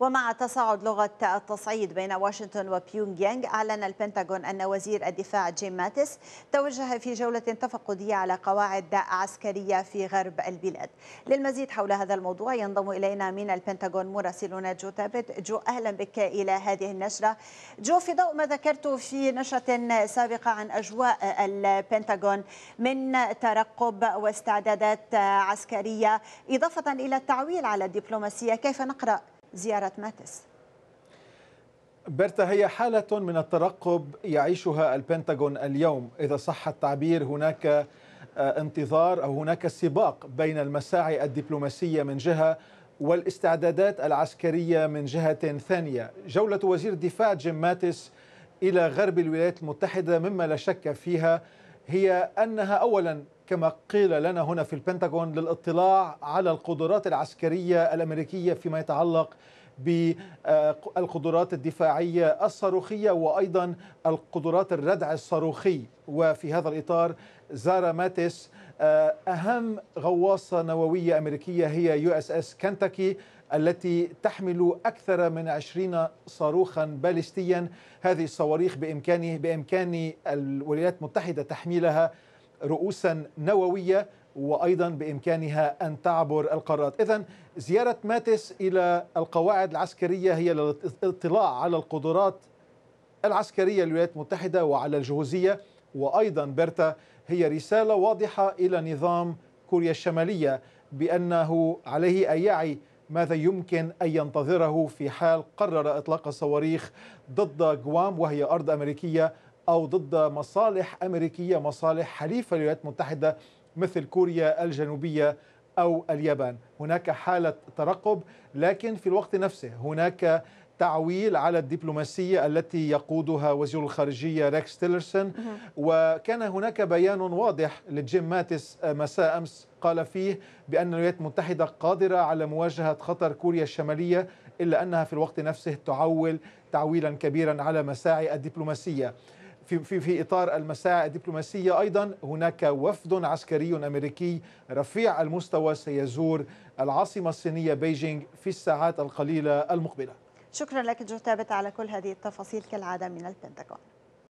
ومع تصاعد لغة التصعيد بين واشنطن وبيونغ يانغ أعلن البنتاغون أن وزير الدفاع جيم ماتس توجه في جولة تفقدية على قواعد عسكرية في غرب البلاد للمزيد حول هذا الموضوع ينضم إلينا من البنتاغون مراسلنا جو تابت جو أهلا بك إلى هذه النشرة جو في ضوء ما ذكرت في نشرة سابقة عن أجواء البنتاغون من ترقب واستعدادات عسكرية إضافة إلى التعويل على الدبلوماسية كيف نقرأ زيارة ماتس برتا هي حالة من الترقب يعيشها البنتاغون اليوم إذا صح التعبير هناك آه، انتظار أو هناك سباق بين المساعي الدبلوماسية من جهة والاستعدادات العسكرية من جهة ثانية جولة وزير الدفاع جيم ماتس إلى غرب الولايات المتحدة مما لا شك فيها هي أنها أولا كما قيل لنا هنا في البنتاغون للاطلاع على القدرات العسكرية الأمريكية فيما يتعلق بالقدرات الدفاعية الصاروخية وأيضا القدرات الردع الصاروخي وفي هذا الإطار زار ماتس آه، أهم غواصة نووية أمريكية هي يو اس اس كنتاكي التي تحمل أكثر من 20 صاروخا باليستيا هذه الصواريخ بإمكانه بإمكان الولايات المتحدة تحميلها رؤوسا نووية وأيضا بإمكانها أن تعبر القارات إذا زيارة ماتس إلى القواعد العسكرية هي للاطلاع على القدرات العسكرية للولايات المتحدة وعلى الجهوزية وأيضا بيرتا هي رسالة واضحة إلى نظام كوريا الشمالية بأنه عليه أن يعي ماذا يمكن أن ينتظره في حال قرر إطلاق الصواريخ ضد جوام وهي أرض أمريكية أو ضد مصالح أمريكية مصالح حليفة الولايات المتحدة مثل كوريا الجنوبية أو اليابان هناك حالة ترقب لكن في الوقت نفسه هناك تعويل على الدبلوماسية التي يقودها وزير الخارجية ريكس تيلرسون وكان هناك بيان واضح لجيم ماتس مساء أمس قال فيه بأن الولايات المتحدة قادرة على مواجهة خطر كوريا الشمالية إلا أنها في الوقت نفسه تعول تعويلا كبيرا على مساعي الدبلوماسية في في في اطار المساعي الدبلوماسيه ايضا هناك وفد عسكري امريكي رفيع المستوى سيزور العاصمه الصينيه بيجينغ في الساعات القليله المقبله. شكرا لك جثابت على كل هذه التفاصيل كالعاده من البنتاغون.